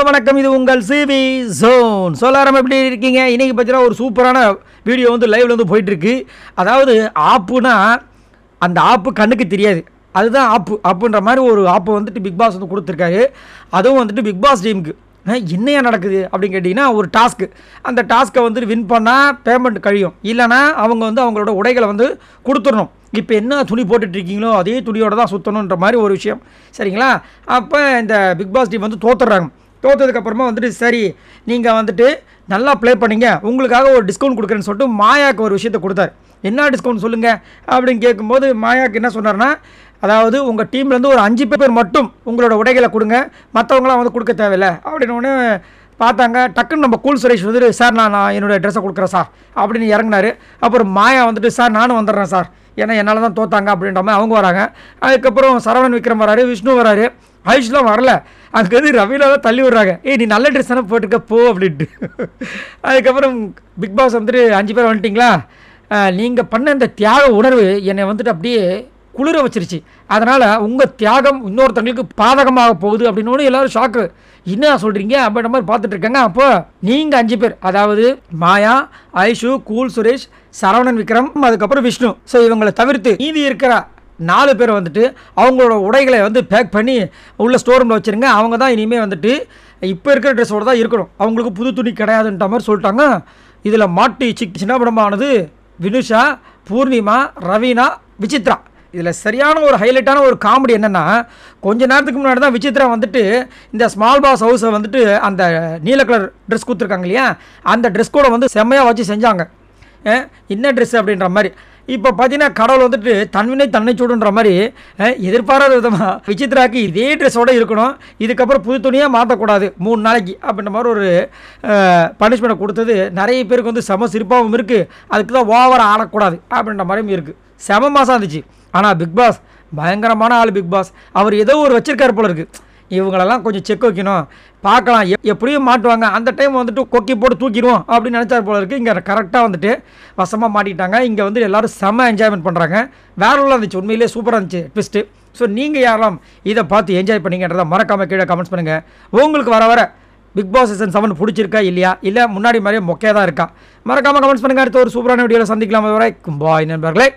hello வணக்கம் இது உங்கள் சிவி ஜோன் சொல்லாரம் எப்படி இருக்கீங்க இன்றைக்கி பார்த்தீங்கன்னா ஒரு சூப்பரான வீடியோ வந்து லைவில் வந்து போயிட்டுருக்கு அதாவது ஆப்புனா அந்த ஆப்பு கண்ணுக்கு தெரியாது அதுதான் ஆப்பு அப்புன்ற மாதிரி ஒரு ஆப்பை வந்துட்டு பிக் பாஸ் வந்து கொடுத்துருக்காரு அதுவும் வந்துட்டு பிக் பாஸ் டீமுக்கு என்னையா நடக்குது அப்படின்னு கேட்டிங்கன்னா ஒரு டாஸ்க்கு அந்த டாஸ்க்கை வந்துட்டு வின் பண்ணால் பேமெண்ட் கழியும் இல்லைனா அவங்க வந்து அவங்களோட உடைகளை வந்து கொடுத்துடணும் இப்போ என்ன துணி போட்டுட்ருக்கீங்களோ அதே துணியோட தான் சுற்றணுன்ற மாதிரி ஒரு விஷயம் சரிங்களா அப்போ இந்த பிக் பாஸ் டீம் வந்து தோத்துடுறாங்க தோத்ததுக்கப்புறமா வந்துட்டு சரி நீங்கள் வந்துட்டு நல்லா ப்ளே பண்ணிங்க உங்களுக்காக ஒரு டிஸ்கவுண்ட் கொடுக்குறேன்னு சொல்லிட்டு மாயாவுக்கு ஒரு விஷயத்த கொடுத்தார் என்ன டிஸ்கவுண்ட் சொல்லுங்கள் அப்படின்னு கேட்கும்போது மாயாவுக்கு என்ன சொன்னார்னா அதாவது உங்கள் டீம்லேருந்து ஒரு அஞ்சு பேர் மட்டும் உங்களோட உடைகளை கொடுங்க மற்றவங்களாம் வந்து கொடுக்க தேவையில்லை அப்படின்னு ஒன்று பார்த்தாங்க டக்குன்னு நம்ம கூல் சுரேஷ் வந்துட்டு சார் நான் நான் என்னுடைய ட்ரெஸ்ஸை கொடுக்குறேன் சார் அப்படின்னு இறங்கினார் அப்புறம் மாயா வந்துட்டு சார் நானும் வந்துடுறேன் சார் ஏன்னா என்னால் தான் தோத்தாங்க அப்படின்ற மாதிரி அவங்க வராங்க அதுக்கப்புறம் சரவணன் விக்ரம் வராரு விஷ்ணு வராரு ஆயுஷ்லாம் வரல வந்து ரவிலாக தள்ளி விட்றாங்க ஏய் நீ நல்ல ட்ரெஸ் தானே போட்டுக்க போ அப்படின்ட்டு அதுக்கப்புறம் பிக் பாஸ் வந்துட்டு அஞ்சு பேர் வந்துட்டிங்களா நீங்கள் பண்ண இந்த தியாக உணர்வு என்னை வந்துட்டு அப்படியே குளிர வச்சிருச்சு அதனால் உங்கள் தியாகம் இன்னொருத்தங்களுக்கு பாதகமாக போகுது அப்படின்னு எல்லோரும் ஷாக்கு என்ன சொல்கிறீங்க அப்படின்ற மாதிரி பார்த்துட்ருக்கேங்க அப்போ நீங்கள் அஞ்சு பேர் அதாவது மாயா ஐஷு கூல் சுரேஷ் சரவணன் விக்ரம் அதுக்கப்புறம் விஷ்ணு ஸோ இவங்களை தவிர்த்து நீதி இருக்கிற நாலு பேர் வந்துட்டு அவங்களோட உடைகளை வந்து பேக் பண்ணி உள்ள ஸ்டோர் ரூமில் வச்சுருங்க அவங்க தான் இனிமேல் வந்துட்டு இப்போ இருக்கிற ட்ரெஸ்ஸோடு தான் இருக்கணும் அவங்களுக்கு புது துணி கிடையாதுன்ற மாதிரி சொல்லிட்டாங்க இதில் மாட்டி சிக் சின்னபடமானது வினுஷா பூர்ணிமா ரவீனா விசித்ரா இதில் சரியான ஒரு ஹைலைட்டான ஒரு காமெடி என்னென்னா கொஞ்ச நேரத்துக்கு முன்னாடி தான் விசித்ரா வந்துட்டு இந்த ஸ்மால் பாஸ் ஹவுஸை வந்துட்டு அந்த நீல கலர் ட்ரெஸ் கொடுத்துருக்காங்க இல்லையா அந்த ட்ரெஸ் கூட வந்து செம்மையாக வச்சு செஞ்சாங்க என்ன ட்ரெஸ் அப்படின்ற மாதிரி இப்போ பார்த்தீங்கன்னா கடவுள் வந்துட்டு தன்வினை தன்னை சூடுன்ற மாதிரி எதிர்பாராத விதமாக விசித்ராக்கு இதே ட்ரெஸ்ஸோடு இருக்கணும் இதுக்கப்புறம் புது துணியாக மாற்றக்கூடாது மூணு நாளைக்கு அப்படின்ற மாதிரி ஒரு பனிஷ்மெண்ட்டை கொடுத்தது நிறைய பேருக்கு வந்து செம சிரிப்பாகவும் இருக்குது அதுக்கு தான் ஓவராக ஆடக்கூடாது அப்படின்ற மாதிரியும் இருக்குது செம மாதம் இருந்துச்சு ஆனால் பிக் பாஸ் பயங்கரமான ஆள் பிக் பாஸ் அவர் ஏதோ ஒரு வச்சிருக்கார் போல இருக்குது இவங்களெல்லாம் கொஞ்சம் செக் வைக்கணும் பார்க்கலாம் எப்படியும் மாட்டுவாங்க அந்த டைம் வந்துட்டு கொக்கி போட்டு தூக்கிடுவோம் அப்படின்னு நினச்சார் போல இருக்குது இங்கே கரெக்டாக வந்துட்டு வசமாக மாட்டிட்டாங்க இங்கே வந்து எல்லோரும் செம என்ஜாய்மெண்ட் பண்ணுறாங்க வேற உள்ள இருந்துச்சு உண்மையிலேயே சூப்பராக இருந்துச்சு ட்விஸ்ட்டு ஸோ நீங்கள் யாரெல்லாம் இதை பார்த்து என்ஜாய் பண்ணீங்கன்றதை மறக்காமல் கீழே கமெண்ட்ஸ் பண்ணுங்கள் உங்களுக்கு வர வர பிக் பாஸ் சீசன் செவன் பிடிச்சிருக்கா இல்லையா இல்லை முன்னாடி மாதிரியே மொக்கையாக தான் இருக்கா மறக்காமல் கமெண்ட்ஸ் பண்ணுங்கள் அடுத்த ஒரு சூப்பரான வீடியோவில் சந்திக்கலாம் வரை பாய் நண்பர்களே